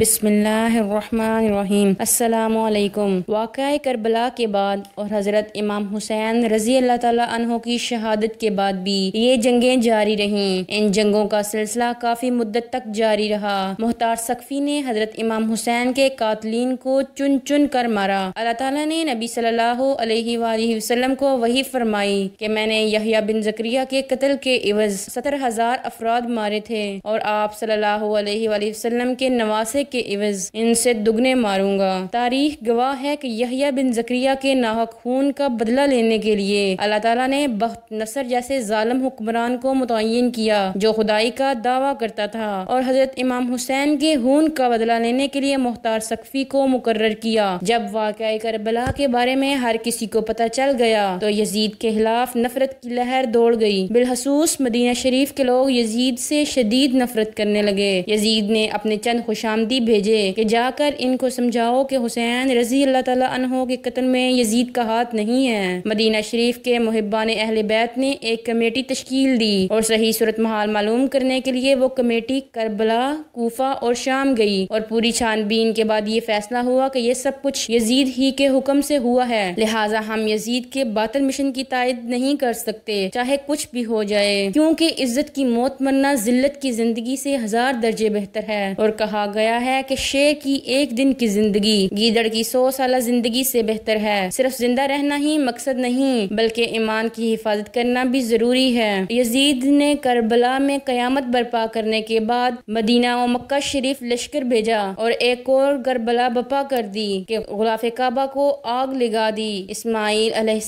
बिसमीम् अल्लाम वाक़ करबला के बाद और हज़रत इमाम हुसैन रज़ी अल्लाह तहों की शहादत के बाद भी ये जंगें जारी रहीं इन जंगों का सिलसिला काफ़ी मुद्दत तक जारी रहा मुहतार सकफ़ी ने हज़रत इमाम हुसैन के कातलीन को चुन चुन कर मारा अल्लाह ताला ने नबी सल्लल्लाहु अलैहि वसल्लम को वही फरमाई के मैंने यहिया बिन जक्रिया के कत्ल के इवज़ सत्तर हज़ार अफराद मारे थे और आप सल्लल्लाहु अलैहि वसल्लम के नवासे मुआवजे के इवज इनसे दुगने मारूंगा तारीख गवाह है की यह बिन जक्रिया के नाहक खून का बदला लेने के लिए अल्लाह तला ने बख्त नसर जैसे जालम हुक्मरान को मुतन किया जो खुदाई का दावा करता था और हजरत इमाम हुसैन के खून का बदला लेने के लिए मुख्तार सकफी को मुकर किया जब वाक़ करबला के बारे में हर किसी को पता चल गया तो यजीद के खिलाफ नफरत की लहर दौड़ गई बिलखसूस मदीना शरीफ के लोग यजीद से शदीद नफरत करने लगे यजीद ने अपने चंद खुशामदी मोदी भेजे कि जाकर इनको समझाओ कि हुसैन रजी अल्लाह तला के कत्ल में यजीद का हाथ नहीं है मदीना शरीफ के मुहिबान अहल बैत ने एक कमेटी तश्कील दी और सही सूरत महाल मालूम करने के लिए वो कमेटी करबला कोफा और शाम गई और पूरी छानबीन के बाद ये फैसला हुआ कि ये सब कुछ यजीद ही के हुक्म से हुआ है लिहाजा हम यजीद के बातल मिशन की तायद नहीं कर सकते चाहे कुछ भी हो जाए क्योंकि इज्जत की मौत मरना जिल्लत की जिंदगी से हजार दर्जे बेहतर है और कहा गया गया है कि शेर की एक दिन की जिंदगी गीदड़ की सौ साल जिंदगी से बेहतर है सिर्फ जिंदा रहना ही मकसद नहीं बल्कि ईमान की हिफाजत करना भी जरूरी है यजीद ने करबला में कयामत बर्पा करने के बाद मदीना और मक्का शरीफ लश्कर भेजा और एक और करबला बपा कर दी के गुलाफ काबा को आग लगा दी इसमाइल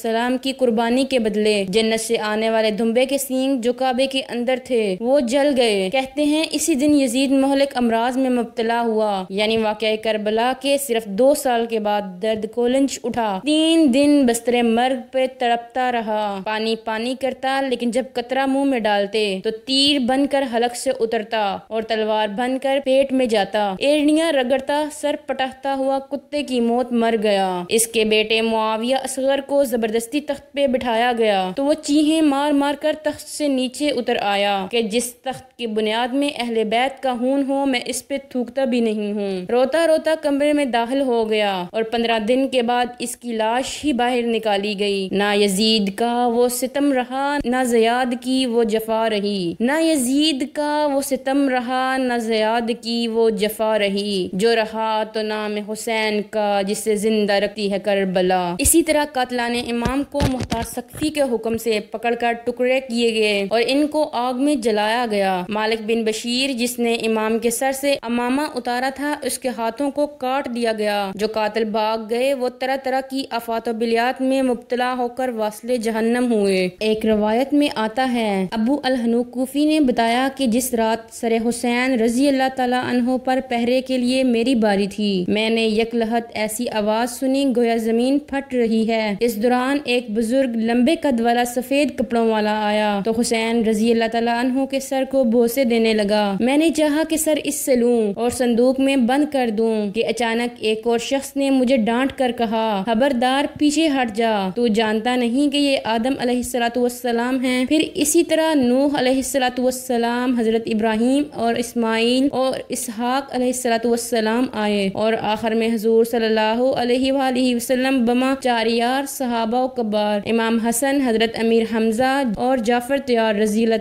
सलाम की कुर्बानी के बदले जन्नत से आने वाले धुम्बे के सींग जो काबे के अंदर थे वो जल गए कहते हैं इसी दिन यजीद मोहलिक अमराज में मुबतला हुआ यानी वाक़ करबला के सिर्फ दो साल के बाद दर्द को लंच उठा तीन दिन बस्तर मर्ग पे तड़पता रहा पानी पानी करता लेकिन जब कतरा मुंह में डालते तो तीर बनकर हलक से उतरता और तलवार बनकर पेट में जाता एरनिया रगड़ता सर पटकता हुआ कुत्ते की मौत मर गया इसके बेटे मुआविया असगर को जबरदस्ती तख्त पे बिठाया गया तो वो चीहे मार मार कर तख्त से नीचे उतर आया कि जिस तख्त की बुनियाद में अहले बैत का खून हो मैं इस पे थूकता भी नहीं हूँ रोता रोता कमरे में दाखिल हो गया और पंद्रह दिन के बाद इसकी लाश ही बाहर निकाली गई ना यजीद का वो सितम रहा ना जयाद की वो जफा रही ना यजीद का वो सितम रहा ना जयाद की वो जफा रही जो रहा तो नाम हुसैन का जिससे जिंदा रखती है करबला इसी तरह ने इमाम को मुख्तार सख्ती के हुक्म से पकड़कर टुकड़े किए गए और इनको आग में जलाया गया मालिक बिन बशीर जिसने इमाम के सर से अमामा उतारा था उसके हाथों को काट दिया गया जो कातिल भाग गए वो तरह तरह की आफात बिलियात में मुबतला होकर वासले जहन्नम हुए एक रवायत में आता है अबू अलहनूकूफी ने बताया कि जिस रात सर हुसैन रजी अल्लाह तहों पर पहरे के लिए मेरी बारी थी मैंने यकलहत ऐसी आवाज़ सुनी गोया ज़मीन फट रही है इस दौरान एक बुजुर्ग लंबे कद वाला सफ़ेद कपड़ों वाला आया तो हुसैन रजी अल्लाह तहों के सर को भोसे देने लगा मैंने चाहा कि सर इस सलून दूं और संदूक में बंद कर दूं कि अचानक एक और शख्स ने मुझे डांट कर कहा खबरदार पीछे हट जा तू जानता नहीं कि ये आदम अलैहिस्सलाम है फिर इसी तरह नूह अलैहिस्सलाम हज़रत इब्राहिम और इस्माइल और इसहाक अलैहिस्सलाम आए और आखिर में हजूर सल्लल्लाहु अलैहि वसल्लम बमा चारियार सहाबा कबार इमाम हसन हज़रत अमीर हमजा और जाफ़र तैयार रजील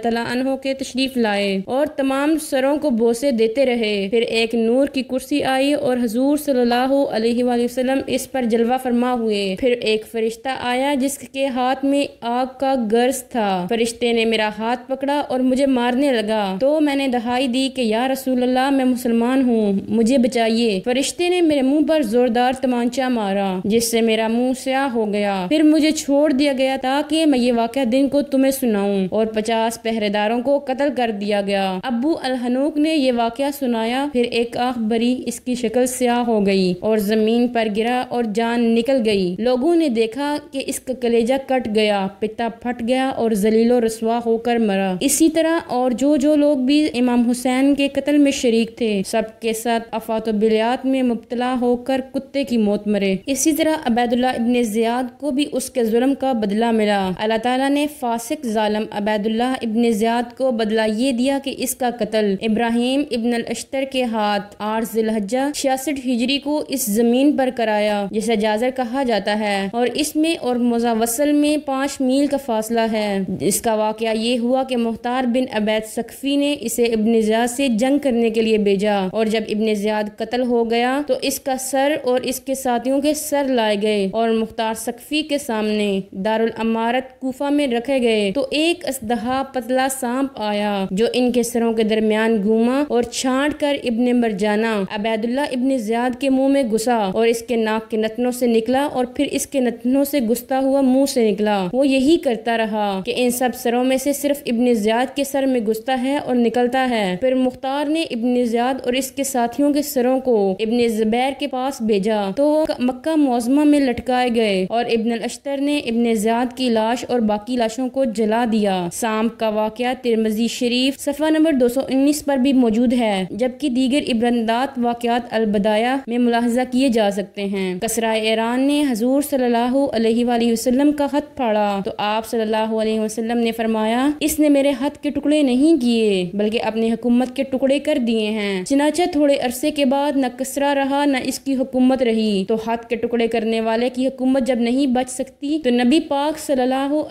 के तशरीफ़ लाए और तमाम सरों को बोसे देते रहे फिर एक नूर की कुर्सी आई और हजूर सल्लाम इस पर जलवा फरमा हुए फिर एक फरिश्ता आया जिसके हाथ में आग का गर्ज था फरिश्ते ने मेरा हाथ पकड़ा और मुझे मारने लगा तो मैंने दहाई दी कि या रसूल अल्लाह मैं मुसलमान हूँ मुझे बचाइए फरिश्ते ने मेरे मुंह पर जोरदार तमांचा मारा जिससे मेरा मुंह स्याह हो गया फिर मुझे छोड़ दिया गया ताकि मैं ये वाक़ दिन को तुम्हें सुनाऊँ और पचास पहरेदारों को कत्ल कर दिया गया अबू अलहनूक ने यह वाक़ सुनाया फरमाया फिर एक आँख बरी इसकी शक्ल स्याह हो गई और जमीन पर गिरा और जान निकल गई लोगों ने देखा कि इसका कलेजा कट गया पिता फट गया और जलीलो रसवा होकर मरा इसी तरह और जो जो लोग भी इमाम हुसैन के कत्ल में शरीक थे सबके साथ बिलयात में मुबतला होकर कुत्ते की मौत मरे इसी तरह अबैदुल्ला इबन जियाद को भी उसके जुल्म का बदला मिला अल्लाह तला ने फासिक जालम अबैदुल्ला इबन जियाद को बदला ये दिया कि इसका कत्ल इब्राहिम इबन अश्तर अख्तर के हाथ आठ जिलहजा छियासठ हिजरी को इस जमीन पर कराया जिसे जाजर कहा जाता है और इसमें और मुजावसल में पाँच मील का फासला है इसका वाक़ ये हुआ कि मुख्तार बिन अबैद सख्फी ने इसे इबन ज़ियाद से जंग करने के लिए भेजा और जब इबन ज्याद कत्ल हो गया तो इसका सर और इसके साथियों के सर लाए गए और मुख्तार सख्फी के सामने दारुल अमारत कोफा में रखे गए तो एक असदहा पतला सांप आया जो इनके सरों के दरमियान घूमा और छाट कर इब्न मरजाना अबैदुल्ला इब्न ज्याद के मुंह में घुसा और इसके नाक के नथनों से निकला और फिर इसके नथनों से घुसता हुआ मुंह से निकला वो यही करता रहा कि इन सब सरों में से सिर्फ इब्न ज्याद के सर में घुसता है और निकलता है फिर मुख्तार ने इब्न ज्याद और इसके साथियों के सरों को इब्न जुबैर के पास भेजा तो वो मक्का मौजमा में लटकाए गए और इब्न अश्तर ने इब्न ज्याद की लाश और बाकी लाशों को जला दिया शाम का वाक़ तिरमजी शरीफ सफ़ा नंबर दो सौ उन्नीस पर भी मौजूद है जब जबकि दीगर इबरदात वाक़ात अलबदाया में मुलाजा किए जा सकते हैं कसरा ईरान ने हजूर सल्लाम का हथ फाड़ा तो आप सल्लाम ने फरमाया इसने मेरे हथ के टुकड़े नहीं किए बल्कि अपने हुकूमत के टुकड़े कर दिए हैं चनाचा थोड़े अरसे के बाद न कसरा रहा न इसकी हुकूमत रही तो हाथ के टुकड़े करने वाले की हुकूमत जब नहीं बच सकती तो नबी पाक सल्लल्लाहु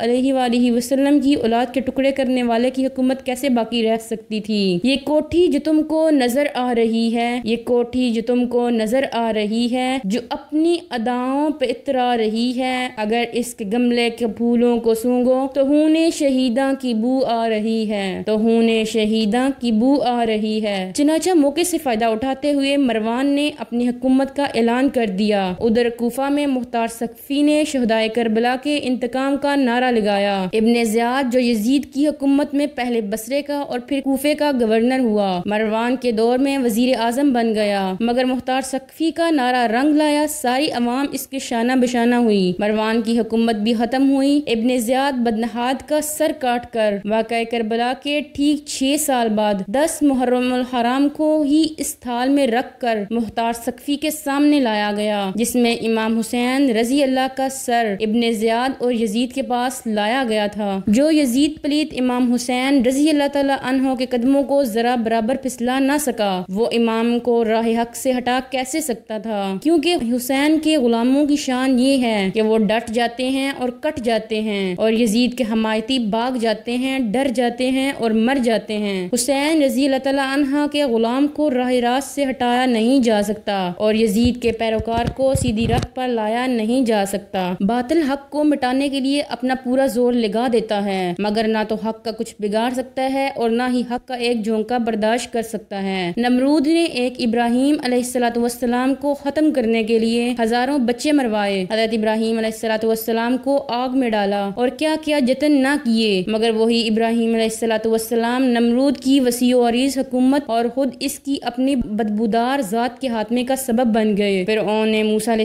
की औलाद के टुकड़े करने वाले की हुकूमत कैसे बाकी रह सकती थी ये कोठी जो तुमको नजर आ रही है ये कोठी जो तुमको नजर आ रही है जो अपनी अदाओं पे इतरा रही है अगर इसके गमले के फूलों को सूंगो तो हूने शहीदा की बू आ रही है तो हूने शहीदा की बू आ रही है चिनाचा मौके से फायदा उठाते हुए मरवान ने अपनी हुकूमत का ऐलान कर दिया उधर कोफा में मुख्तार सकफी ने शहदाय करबला के इंतकाम का नारा लगाया इबन जियाद जो यजीद की हुकूमत में पहले बसरे का और फिर कोफे का गवर्नर हुआ मरवान के दौर में वजीर आजम बन गया मगर मुख्तार सकफी का नारा रंग लाया सारी आवाम इसके शाना बिशाना हुई मरवान की हुकूमत भी खत्म हुई इबन ज्याद बदनहाद का सर काट कर वाक़ करबला के ठीक छह साल बाद दस मुहर्रम हराम को ही इस थाल में रख कर मुख्तार सकफी के सामने लाया गया जिसमे इमाम हुसैन रजी अल्लाह का सर इबन ज्याद और यजीद के पास लाया गया था जो यजीद पलीत इमाम हुसैन रजी अल्लाह तला के कदमों को ज़रा बराबर फिसला न सका वो इमाम को राह हक से हटा कैसे सकता था क्योंकि हुसैन के गुलामों की शान ये है कि वो डट जाते हैं और कट जाते हैं और यजीद के हमायती भाग जाते हैं डर जाते हैं और मर जाते हैं हुसैन रजील तला के गुलाम को राह रास्त से हटाया नहीं जा सकता और यजीद के पैरोकार को सीधी रख पर लाया नहीं जा सकता बातिल हक को मिटाने के लिए अपना पूरा जोर लगा देता है मगर ना तो हक का कुछ बिगाड़ सकता है और ना ही हक का एक झोंका बर्दाश्त कर सकता है हैं नमरूद ने एक इब्राहिम अलैहिस्सलाम को ख़त्म करने के लिए हज़ारों बच्चे मरवाए हजरत इब्राहिम अलैहिस्सलाम को आग में डाला और क्या क्या जतन न किए मगर वही इब्राहिम अलैहिस्सलाम नमरूद की वसी वरीज हुकूमत और खुद इसकी अपनी बदबूदार ज़ात के हाथमे का सबब बन गए फिर उन्होंने मूसा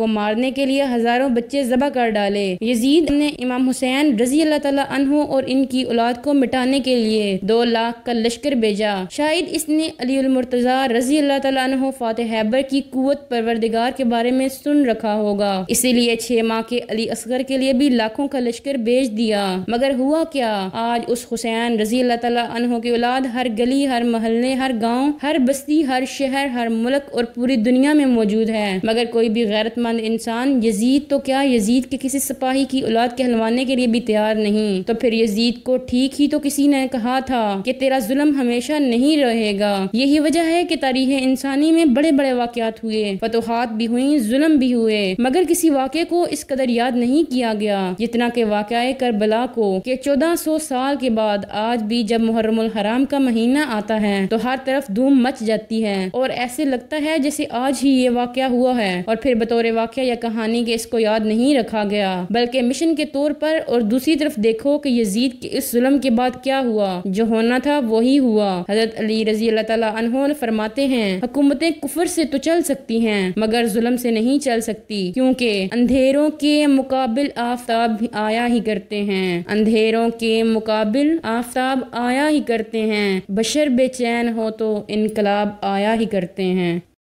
को मारने के लिए हज़ारों बच्चे जबा कर डाले यजीद ने इमाम हुसैन रजी अल्लाह तला और इनकी औलाद को मिटाने के लिए दो लाख का लश्कर भेजा शायद इसने अलीमरतज़ा रजी अल्लाह तु फ़ात हैबर की कुत परवरदिगार के बारे में सुन रखा होगा इसीलिए छह माह के अली असगर के लिए भी लाखों का लश्कर भेज दिया मगर हुआ क्या आज उस हुसैन रजी अल्लाह तला की औलाद हर गली हर मोहल्ले हर गाँव हर बस्ती हर शहर हर मुल्क और पूरी दुनिया में मौजूद है मगर कोई भी गैरतमंद इंसान यजीद तो क्या यजीद के किसी सिपाही की औलाद कहलवाने के लिए भी तैयार नहीं तो फिर यजीद को ठीक ही तो किसी ने कहा था कि तेरा जुल्म हमेशा नहीं रहेगा यही वजह है की तारीख इंसानी में बड़े बड़े वाकत हुए फतोहत भी हुई जुलम भी हुए मगर किसी वाक्य को इस कदर याद नहीं किया गया जितना के वाक़ करबला को के चौदह सौ साल के बाद आज भी जब मुहर्रम हराम का महीना आता है तो हर तरफ धूम मच जाती है और ऐसे लगता है जैसे आज ही ये वाक़ हुआ है और फिर बतौर वाक़ या कहानी के इसको याद नहीं रखा गया बल्कि मिशन के तौर पर और दूसरी तरफ देखो कि यजीद के इस जुलम के बाद क्या हुआ जो होना था वही हुआ हजरत अली रजी तला फरमाते हैं हुकूमतें कुफर से तो चल सकती हैं मगर जुलम से नहीं चल सकती क्योंकि अंधेरों के मुकाबिल आफ्ताब आया ही करते हैं अंधेरों के मुकाबिल आफ्ताब आया ही करते हैं बशर बेचैन हो तो इनकलाब आया ही करते हैं